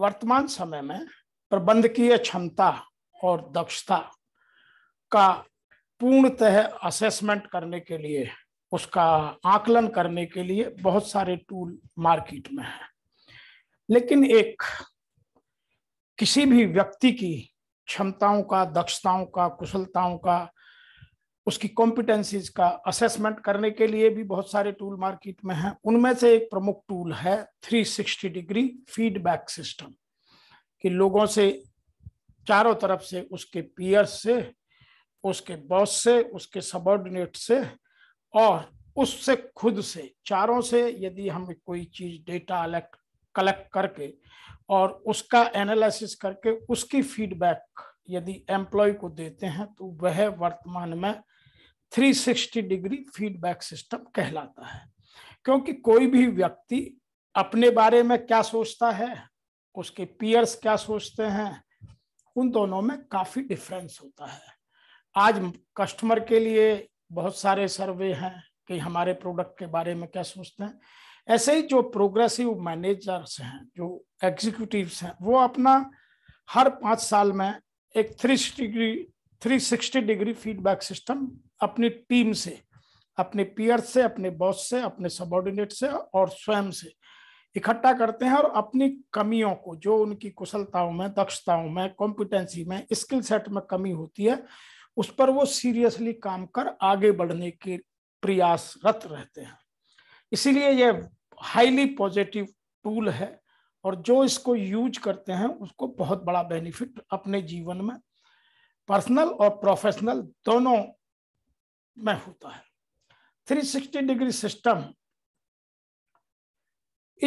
वर्तमान समय में प्रबंधकीय क्षमता और दक्षता का पूर्णतः असेसमेंट करने के लिए उसका आकलन करने के लिए बहुत सारे टूल मार्केट में हैं लेकिन एक किसी भी व्यक्ति की क्षमताओं का दक्षताओं का कुशलताओं का उसकी कॉम्पिटेंसीज का असेसमेंट करने के लिए भी बहुत सारे टूल मार्केट में हैं उनमें से एक प्रमुख टूल है 360 डिग्री फीडबैक सिस्टम कि लोगों से चारों तरफ से उसके पीयर्स से उसके बॉस से उसके सबॉर्डिनेट से और उससे खुद से चारों से यदि हम कोई चीज डेटा अलग कलेक्ट करके और उसका एनालिसिस करके उसकी फीडबैक यदि एम्प्लॉय को देते हैं तो वह वर्तमान में 360 डिग्री फीडबैक सिस्टम कहलाता है क्योंकि कोई भी व्यक्ति अपने बारे में क्या सोचता है उसके पीयर्स क्या सोचते हैं उन दोनों में काफ़ी डिफरेंस होता है आज कस्टमर के लिए बहुत सारे सर्वे हैं कि हमारे प्रोडक्ट के बारे में क्या सोचते हैं ऐसे ही जो प्रोग्रेसिव मैनेजर्स हैं जो एग्जीक्यूटिव हैं वो अपना हर पाँच साल में एक three degree 360 degree feedback system अपनी टीम से अपने पीयर से अपने बॉस से अपने सबॉर्डिनेट से और स्वयं से इकट्ठा करते हैं और अपनी कमियों को जो उनकी कुशलताओं में दक्षताओं में कॉम्पिटेंसी में स्किल सेट में कमी होती है उस पर वो सीरियसली काम कर आगे बढ़ने के प्रयासरत रहते हैं इसीलिए यह हाईली पॉजिटिव टूल है और जो इसको यूज करते हैं उसको बहुत बड़ा बेनिफिट अपने जीवन में पर्सनल और प्रोफेशनल दोनों में होता है 360 degree system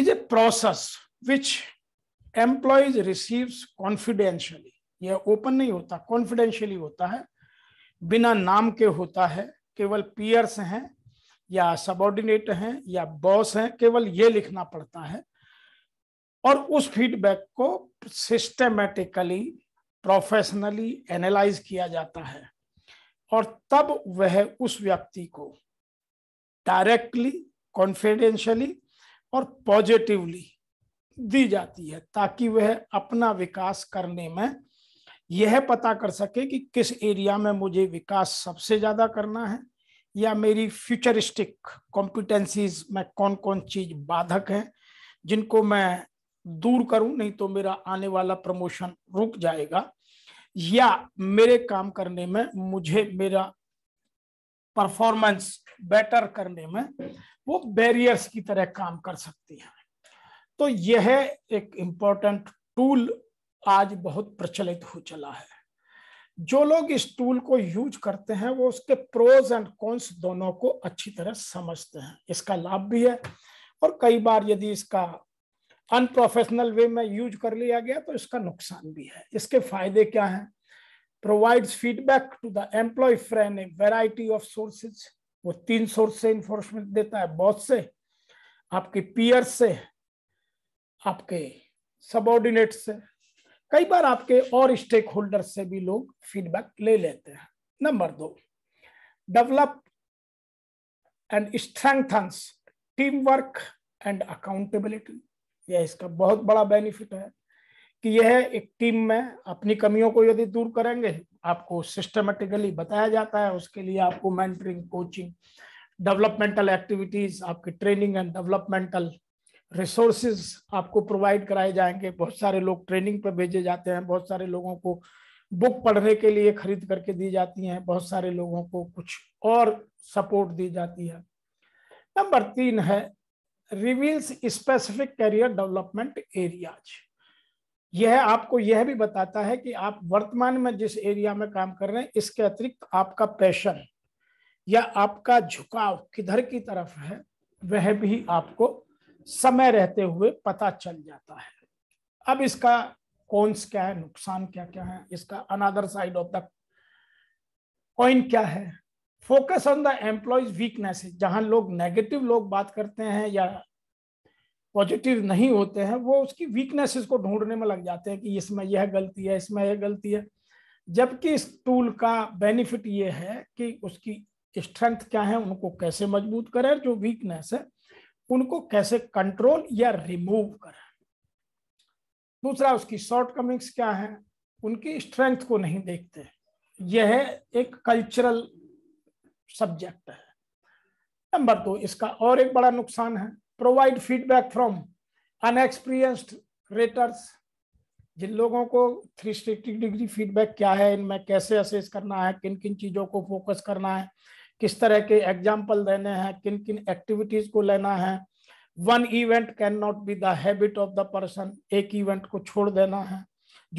is a process which employees receive confidentially यह ओपन नहीं होता कॉन्फिडेंशियली होता है बिना नाम के होता है केवल पीयर्स हैं या सबऑर्डिनेट हैं या बॉस हैं केवल ये लिखना पड़ता है और उस फीडबैक को सिस्टमेटिकली प्रोफेशनली एनालाइज किया जाता है और तब वह उस व्यक्ति को डायरेक्टली कॉन्फिडेंशियली और पॉजिटिवली दी जाती है ताकि वह अपना विकास करने में यह पता कर सके कि किस एरिया में मुझे विकास सबसे ज़्यादा करना है या मेरी फ्यूचरिस्टिक कॉम्पिटेंसीज में कौन कौन चीज़ बाधक हैं जिनको मैं दूर करूं नहीं तो मेरा आने वाला प्रमोशन रुक जाएगा या मेरे काम करने में मुझे मेरा परफॉर्मेंस बेटर करने में वो बैरियर्स की तरह काम कर सकती हैं तो यह एक इम्पॉर्टेंट टूल आज बहुत प्रचलित हो चला है जो लोग इस टूल को यूज करते हैं वो उसके प्रोज एंड कॉन्स दोनों को अच्छी तरह समझते हैं इसका लाभ भी है और कई बार यदि इसका अनप्रोफेशनल वे में यूज कर लिया गया तो इसका नुकसान भी है इसके फायदे क्या हैं provide feedback to the employee from a variety of sources वो तीन सोर्स से इंफोर्समेंट देता है बॉस से आपके पियर से आपके सबॉर्डिनेट से कई बार आपके और स्टेक होल्डर से भी लोग फीडबैक ले लेते हैं नंबर दो develop and strength team work and accountability यह इसका बहुत बड़ा बेनिफिट है कि यह एक टीम में अपनी कमियों को यदि दूर करेंगे आपको सिस्टमेटिकली बताया जाता है उसके लिए आपको मेंटरिंग कोचिंग डेवलपमेंटल एक्टिविटीज आपकी ट्रेनिंग एंड डेवलपमेंटल रिसोर्सेज आपको प्रोवाइड कराए जाएंगे बहुत सारे लोग ट्रेनिंग पर भेजे जाते हैं बहुत सारे लोगों को बुक पढ़ने के लिए खरीद करके दी जाती हैं बहुत सारे लोगों को कुछ और सपोर्ट दी जाती है नंबर तीन है reveals specific career development areas यह आपको यह भी बताता है कि आप वर्तमान में जिस एरिया में काम कर रहे हैं इसके अतिरिक्त आपका पैशन या आपका झुकाव किधर की तरफ है वह भी आपको समय रहते हुए पता चल जाता है अब इसका कौनस क्या है नुकसान क्या क्या है इसका another side of the coin क्या है focus on the employees weakness जहां लोग नेगेटिव लोग बात करते हैं या पॉजिटिव नहीं होते हैं वो उसकी वीकनेसेस को ढूंढने में लग जाते हैं कि इसमें यह गलती है इसमें यह गलती है जबकि इस टूल का बेनिफिट ये है कि उसकी स्ट्रेंथ क्या है उनको कैसे मजबूत करें जो वीकनेस है उनको कैसे कंट्रोल या रिमूव करें दूसरा उसकी शॉर्ट कमिंग्स क्या है उनकी स्ट्रेंथ को नहीं देखते यह एक कल्चरल सब्जेक्ट है नंबर दो इसका और एक बड़ा नुकसान है provide feedback from unexperienced raters जिन लोगों को थ्री सिक्सटी डिग्री फीडबैक क्या है इनमें कैसे असेस करना है किन किन चीज़ों को फोकस करना है किस तरह के एग्जाम्पल देने हैं किन किन एक्टिविटीज को लेना है one event can not be the habit of the person एक इवेंट को छोड़ देना है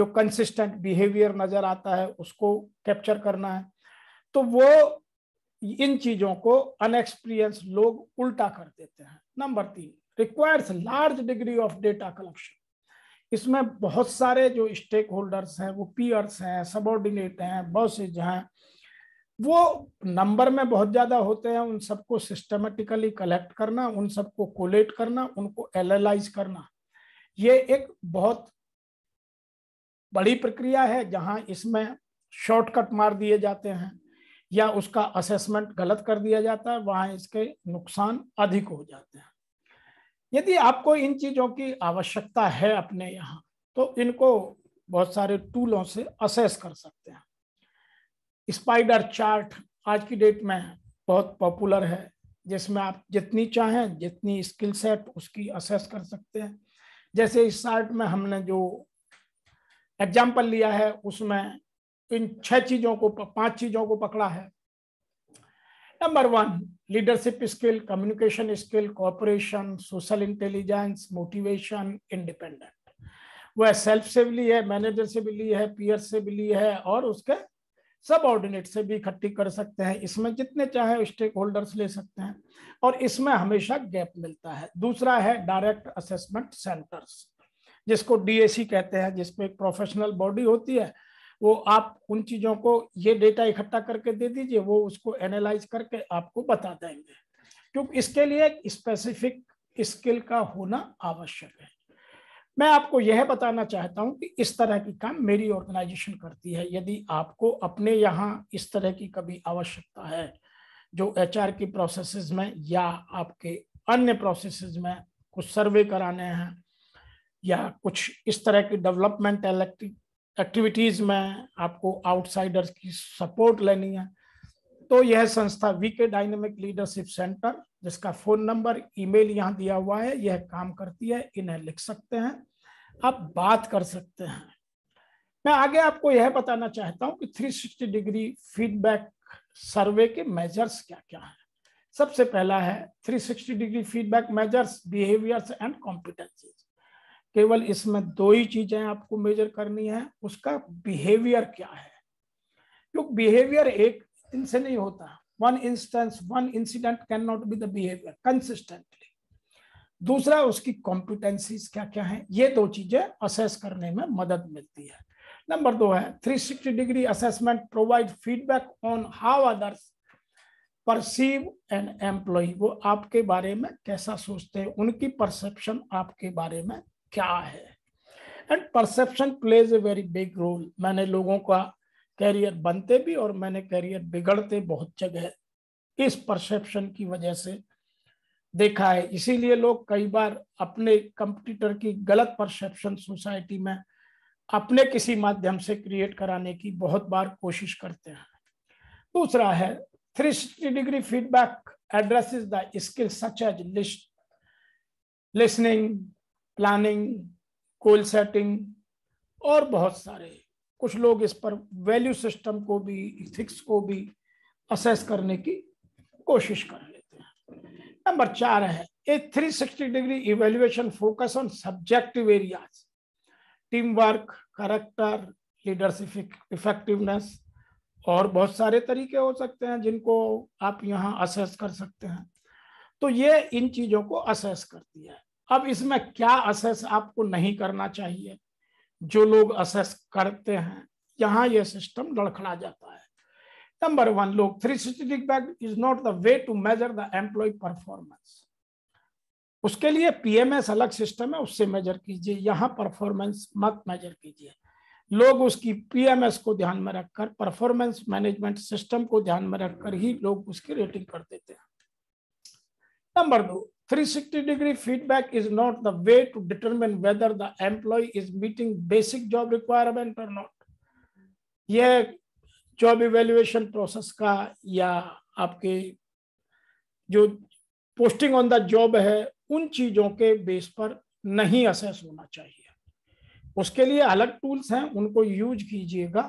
जो कंसिस्टेंट बिहेवियर नज़र आता है उसको कैप्चर करना है तो वो इन चीजों को अनएक्सपीरियंस लोग उल्टा कर देते हैं नंबर तीन requires large degree of data collection इसमें बहुत सारे जो स्टेक होल्डर्स हैं वो पीयर्स हैं सबॉर्डिनेट हैं बॉसेज हैं वो नंबर में बहुत ज़्यादा होते हैं उन सबको सिस्टमेटिकली कलेक्ट करना उन सबको कोलेट करना उनको एनालाइज करना ये एक बहुत बड़ी प्रक्रिया है जहां इसमें शॉर्टकट मार दिए जाते हैं या उसका असेसमेंट गलत कर दिया जाता है वहां इसके नुकसान अधिक हो जाते हैं यदि आपको इन चीज़ों की आवश्यकता है अपने यहाँ तो इनको बहुत सारे टूलों से असेस कर सकते हैं स्पाइडर चार्ट आज की डेट में बहुत पॉपुलर है जिसमें आप जितनी चाहें जितनी स्किल सेट उसकी असेस कर सकते हैं जैसे इस चार्ट में हमने जो एग्जाम्पल लिया है उसमें तो इन छह चीजों को पांच चीजों को पकड़ा है नंबर one leadership skill communication skill cooperation social intelligence motivation independent वह सेल्फ से भी ली है मैनेजर से भी ली है पीयर से भी ली है और उसके सब ऑर्डिनेट से भी इकट्ठी कर सकते हैं इसमें जितने चाहे स्टेक होल्डर्स ले सकते हैं और इसमें हमेशा गैप मिलता है दूसरा है डायरेक्ट असेसमेंट सेंटर्स जिसको डीएसी कहते हैं जिसमें एक प्रोफेशनल बॉडी होती है वो आप उन चीजों को ये डेटा इकट्ठा करके दे दीजिए वो उसको एनालाइज करके आपको बता देंगे क्योंकि इसके लिए एक स्पेसिफिक स्किल का होना आवश्यक है मैं आपको यह बताना चाहता हूं कि इस तरह की काम मेरी ऑर्गेनाइजेशन करती है यदि आपको अपने यहाँ इस तरह की कभी आवश्यकता है जो एच की प्रोसेस में या आपके अन्य प्रोसेस में कुछ सर्वे कराने हैं या कुछ इस तरह की डेवलपमेंट इलेक्ट्रिक एक्टिविटीज़ में आपको आउटसाइडर्स की सपोर्ट लेनी है तो यह संस्था वीके डायनेमिक लीडरशिप सेंटर जिसका फ़ोन नंबर ईमेल यहाँ दिया हुआ है यह काम करती है इन्हें लिख सकते हैं आप बात कर सकते हैं मैं आगे आपको यह बताना चाहता हूँ कि 360 डिग्री फीडबैक सर्वे के मेजर्स क्या क्या हैं सबसे पहला है 360 degree feedback measures behaviours and competencies केवल इसमें दो ही चीजें आपको मेजर करनी है उसका बिहेवियर क्या है क्योंकि बिहेवियर एक दिन से नहीं होता one instance one incident can not be the behaviour consistently दूसरा उसकी कॉम्पिटेंसीज क्या क्या है ये दो चीजें असेस करने में मदद मिलती है नंबर दो है 360 degree assessment provide feedback on how others perceive an employee वो आपके बारे में कैसा सोचते हैं उनकी परसेप्शन आपके बारे में क्या है and perception plays a very big role मैंने लोगों का कैरियर बनते भी और मैंने कैरियर बिगड़ते बहुत जगह इस परसेप्शन की वजह से देखा है इसीलिए लोग कई बार अपने कंप्यूटर की गलत परसेप्शन सोसाइटी में अपने किसी माध्यम से क्रिएट कराने की बहुत बार कोशिश करते हैं दूसरा है three sixty degree feedback address the skill such as list listening planning goal setting और बहुत सारे कुछ लोग इस पर वैल्यू सिस्टम को भी इथिक्स को भी असेस करने की कोशिश कर लेते हैं नंबर चार है a 360 degree evaluation focus on subjective areas team work character leadership effectiveness और बहुत सारे तरीके हो सकते हैं जिनको आप यहाँ असेस कर सकते हैं तो ये इन चीज़ों को असेस करती है अब इसमें क्या असेस आपको नहीं करना चाहिए जो लोग असेस करते हैं यहां यह सिस्टम लड़खड़ा जाता है नंबर वन लोग three sixty back is not the way to measure the employee performance उसके लिए पीएमएस अलग सिस्टम है उससे मेजर कीजिए यहां परफॉर्मेंस मत मेजर कीजिए लोग उसकी पीएमएस को ध्यान में रखकर परफॉर्मेंस मैनेजमेंट सिस्टम को ध्यान में रखकर ही लोग उसकी रेटिंग कर देते हैं नंबर दो 360 degree feedback is not the way to determine whether the employee is meeting basic job requirement or not यह job evaluation process ka ya aapke jo posting on the job hai un cheezon ke base par nahi assess hona chahiye उसके लिए अलग tools हैं उनको use कीजिएगा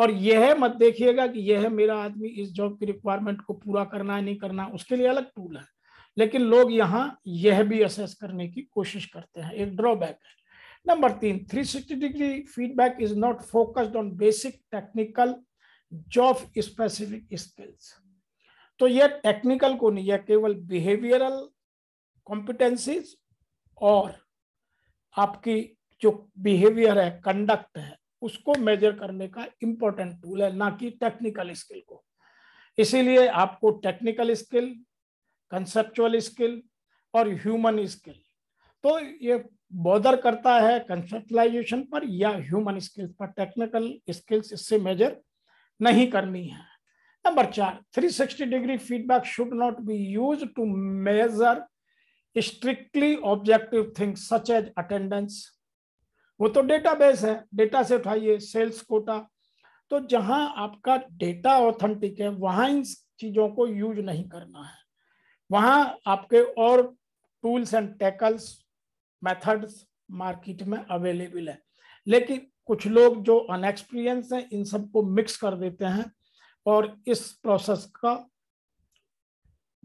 और यह मत देखिएगा कि यह मेरा आदमी इस जॉब की रिक्वायरमेंट को पूरा करना है नहीं करना उसके लिए अलग टूल है लेकिन लोग यहाँ यह भी असेस करने की कोशिश करते हैं एक ड्रॉबैक है नंबर तीन 360 degree feedback is not focused on basic technical job specific skills तो यह टेक्निकल को नहीं यह केवल बिहेवियरल कॉम्पिटेंसीज और आपकी जो बिहेवियर है कंडक्ट है उसको मेजर करने का इंपॉर्टेंट टूल है ना कि टेक्निकल स्किल को इसीलिए आपको टेक्निकल स्किल कंसेप्चुअल स्किल और ह्यूमन स्किल तो ये बॉर्डर करता है कंसेप्टलाइजेशन पर या ह्यूमन स्किल्स पर टेक्निकल स्किल्स इससे मेजर नहीं करनी है नंबर चार 360 degree feedback should not be use to measure strictly objective things such as attendance वो तो डेटा बेस है डेटा से उठाइए सेल्स कोटा तो जहां आपका डेटा ऑथेंटिक है वहां इन चीजों को यूज नहीं करना है वहां आपके और tools and tackles methods market में अवेलेबल है लेकिन कुछ लोग जो अनएक्सपीरियंस हैं इन सबको मिक्स कर देते हैं और इस प्रोसेस का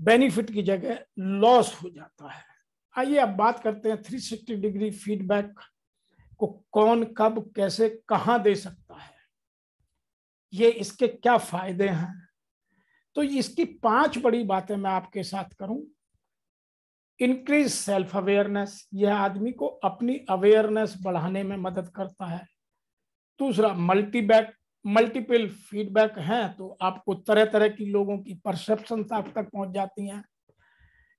बेनिफिट की जगह लॉस हो जाता है आइए अब बात करते हैं 360 डिग्री फीडबैक को कौन कब कैसे कहाँ दे सकता है ये इसके क्या फायदे हैं तो इसकी पांच बड़ी बातें मैं आपके साथ करूं इंक्रीज सेल्फ अवेयरनेस यह आदमी को अपनी अवेयरनेस बढ़ाने में मदद करता है दूसरा मल्टीबैक मल्टीपल फीडबैक हैं तो आपको तरह तरह की लोगों की परसेप्शन आप तक पहुंच जाती हैं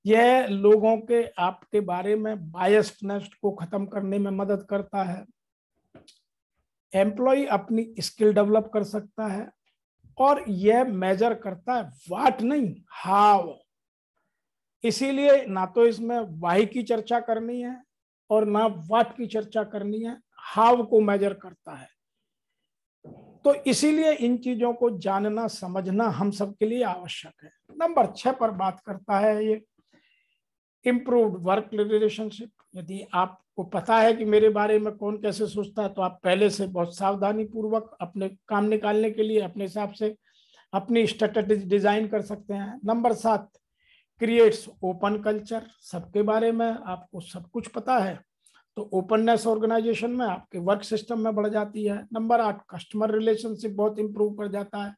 यह लोगों के आपके बारे में बायसनेस को खत्म करने में मदद करता है एम्प्लॉय अपनी स्किल डेवलप कर सकता है और यह मेजर करता है वाट नहीं हाव इसीलिए ना तो इसमें वाही की चर्चा करनी है और ना वाट की चर्चा करनी है हाव को मेजर करता है तो इसीलिए इन चीजों को जानना समझना हम सब के लिए आवश्यक है नंबर छह पर बात करता है ये इंप्रूव्ड वर्क रिलेशनशिप यदि आप को पता है कि मेरे बारे में कौन कैसे सोचता है तो आप पहले से बहुत सावधानी पूर्वक अपने काम निकालने के लिए अपने हिसाब से अपनी स्ट्रेटेजी डिजाइन कर सकते हैं नंबर सात क्रिएट्स ओपन कल्चर सबके बारे में आपको सब कुछ पता है तो ओपननेस ऑर्गेनाइजेशन में आपके वर्क सिस्टम में बढ़ जाती है नंबर आठ कस्टमर रिलेशनशिप बहुत इंप्रूव कर जाता है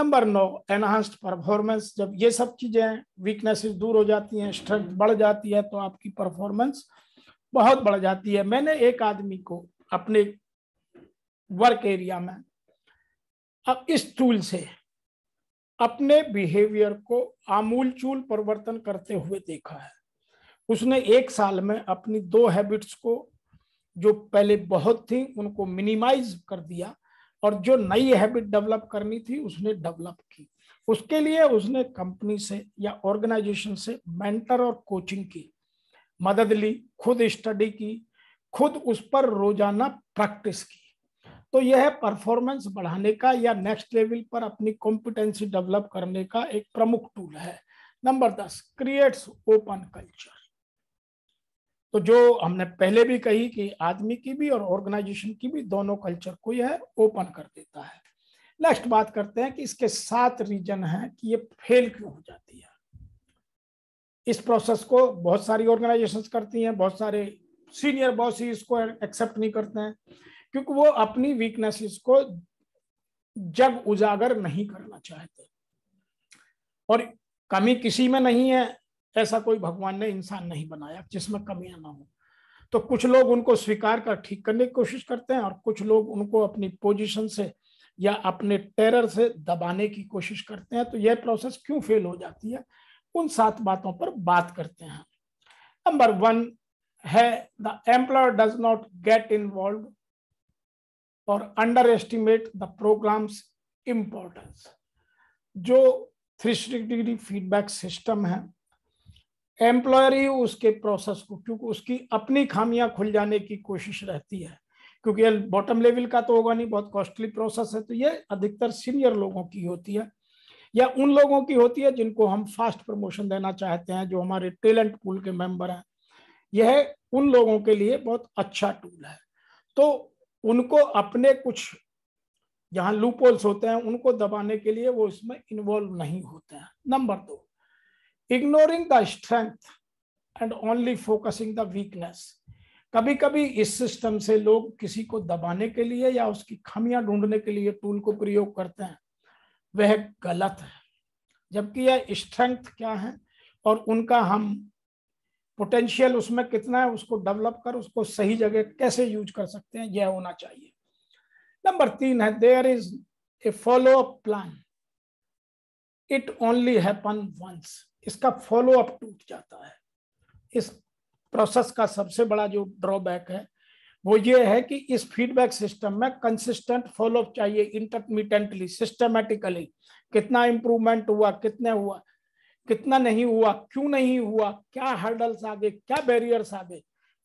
नंबर नौ एनहांस्ड परफॉर्मेंस जब ये सब चीज़ें वीकनेसेस दूर हो जाती हैं स्ट्रेंथ बढ़ जाती है तो आपकी परफॉर्मेंस बहुत बढ़ जाती है मैंने एक आदमी को अपने वर्क एरिया में अब इस टूल से अपने बिहेवियर को आमूलचूल परिवर्तन करते हुए देखा है उसने एक साल में अपनी दो हैबिट्स को जो पहले बहुत थी उनको मिनिमाइज कर दिया और जो नई हैबिट डेवलप करनी थी उसने डेवलप की उसके लिए उसने कंपनी से या ऑर्गेनाइजेशन से मेंटर और कोचिंग की मदद ली खुद स्टडी की खुद उस पर रोजाना प्रैक्टिस की तो यह परफॉर्मेंस बढ़ाने का या नेक्स्ट लेवल पर अपनी कॉम्पिटेंसी डेवलप करने का एक प्रमुख टूल है नंबर दस क्रिएट्स ओपन कल्चर तो जो हमने पहले भी कही कि आदमी की भी और ऑर्गेनाइजेशन की भी दोनों कल्चर को यह ओपन कर देता है नेक्स्ट बात करते हैं कि इसके सात रीजन हैं कि ये फेल क्यों हो जाती है इस प्रोसेस को बहुत सारी ऑर्गेनाइजेशन करती हैं बहुत सारे सीनियर बॉस ही इसको एक्सेप्ट नहीं करते हैं क्योंकि वो अपनी वीकनेसेस को जग उजागर नहीं करना चाहते और कमी किसी में नहीं है ऐसा कोई भगवान ने इंसान नहीं बनाया जिसमें कमियां ना हो तो कुछ लोग उनको स्वीकार कर ठीक करने की कोशिश करते हैं और कुछ लोग उनको अपनी पोजीशन से या अपने टेरर से दबाने की कोशिश करते हैं तो यह प्रोसेस क्यों फेल हो जाती है उन सात बातों पर बात करते हैं नंबर वन है the employer does not get involve और underestimate the programmes importance जो three six degree feedback system है एम्प्लॉयर ही उसके प्रोसेस को क्योंकि उसकी अपनी खामियां खुल जाने की कोशिश रहती है क्योंकि बॉटम लेवल का तो होगा नहीं बहुत कॉस्टली प्रोसेस है तो ये अधिकतर सीनियर लोगों की होती है या उन लोगों की होती है जिनको हम फास्ट प्रमोशन देना चाहते हैं जो हमारे टैलेंट पूल के मेंबर हैं यह उन लोगों के लिए बहुत अच्छा टूल है तो उनको अपने कुछ जहाँ लूपोल्स होते हैं उनको दबाने के लिए वो इसमें इन्वॉल्व नहीं होते हैं नंबर दो ignoring the strength and only focusing the weakness कभी कभी इस सिस्टम से लोग किसी को दबाने के लिए या उसकी खामियां ढूंढने के लिए टूल को प्रयोग करते हैं वह गलत है जबकि यह स्ट्रेंथ क्या है और उनका हम पोटेंशियल उसमें कितना है उसको डेवलप कर उसको सही जगह कैसे यूज कर सकते हैं यह होना चाहिए नंबर तीन है there is a follow up plan it only happen once इसका फॉलो अप टूट जाता है इस प्रोसेस का सबसे बड़ा जो ड्रॉबैक है वो ये है कि इस फीडबैक सिस्टम में कंसिस्टेंट फॉलोअप चाहिए इंटरमीडियंटली सिस्टमेटिकली कितना इम्प्रूवमेंट हुआ कितने हुआ कितना नहीं हुआ क्यों नहीं हुआ क्या हर्डल्स आ गए क्या बैरियर्स आ गए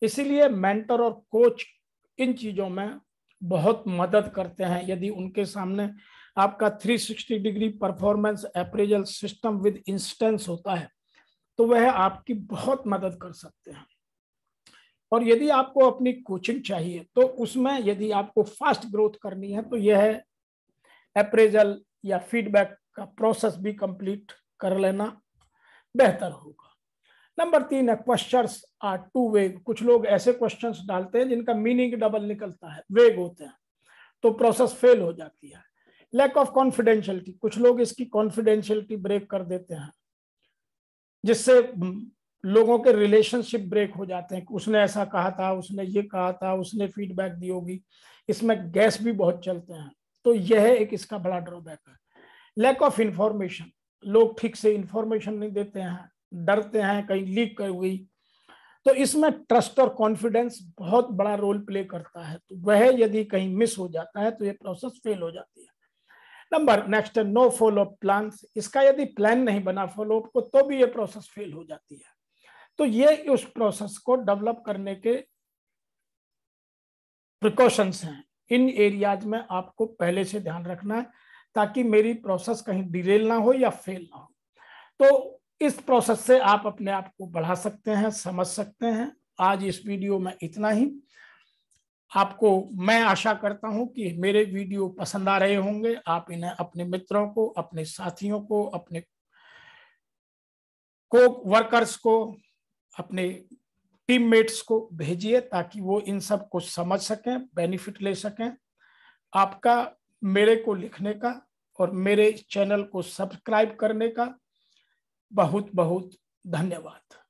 इसीलिए मेंटर और कोच इन चीज़ों में बहुत मदद करते हैं यदि उनके सामने आपका 360 degree performance appraisal system with instance होता है तो वह आपकी बहुत मदद कर सकते हैं और यदि आपको अपनी कोचिंग चाहिए तो उसमें यदि आपको फास्ट ग्रोथ करनी है तो यह है अप्रेजल या फीडबैक का प्रोसेस भी कंप्लीट कर लेना बेहतर होगा नंबर तीन है क्वेश्चन आर टू वेग कुछ लोग ऐसे क्वेश्चंस डालते हैं जिनका मीनिंग डबल निकलता है वेग होते हैं तो प्रोसेस फेल हो जाती है लैक ऑफ कॉन्फिडेंशियलिटी कुछ लोग इसकी कॉन्फिडेंशियलिटी ब्रेक कर देते हैं जिससे लोगों के रिलेशनशिप ब्रेक हो जाते हैं उसने ऐसा कहा था उसने ये कहा था उसने फीडबैक दी होगी इसमें गैस भी बहुत चलते हैं तो यह एक इसका बड़ा ड्रॉबैक है लैक ऑफ इंफॉर्मेशन लोग ठीक से इंफॉर्मेशन नहीं देते हैं डरते हैं कहीं लीक कर हुई तो इसमें ट्रस्ट और कॉन्फिडेंस बहुत बड़ा रोल प्ले करता है तो वह यदि कहीं मिस हो जाता है तो ये प्रोसेस फेल हो जाती है number next no follow plan इसका यदि प्लान नहीं बना फॉलोअप को तो भी ये प्रोसेस फेल हो जाती है तो ये उस प्रोसेस को डेवलप करने के प्रिकॉशंस हैं इन एरियाज में आपको पहले से ध्यान रखना है ताकि मेरी प्रोसेस कहीं डिलेल ना हो या फेल ना हो तो इस प्रोसेस से आप अपने आप को बढ़ा सकते हैं समझ सकते हैं आज इस वीडियो में इतना ही आपको मैं आशा करता हूं कि मेरे वीडियो पसंद आ रहे होंगे आप इन्हें अपने मित्रों को अपने साथियों को अपने को वर्कर्स को अपने टीममेट्स को भेजिए ताकि वो इन सब को समझ सकें बेनिफिट ले सकें आपका मेरे को लिखने का और मेरे चैनल को सब्सक्राइब करने का बहुत बहुत धन्यवाद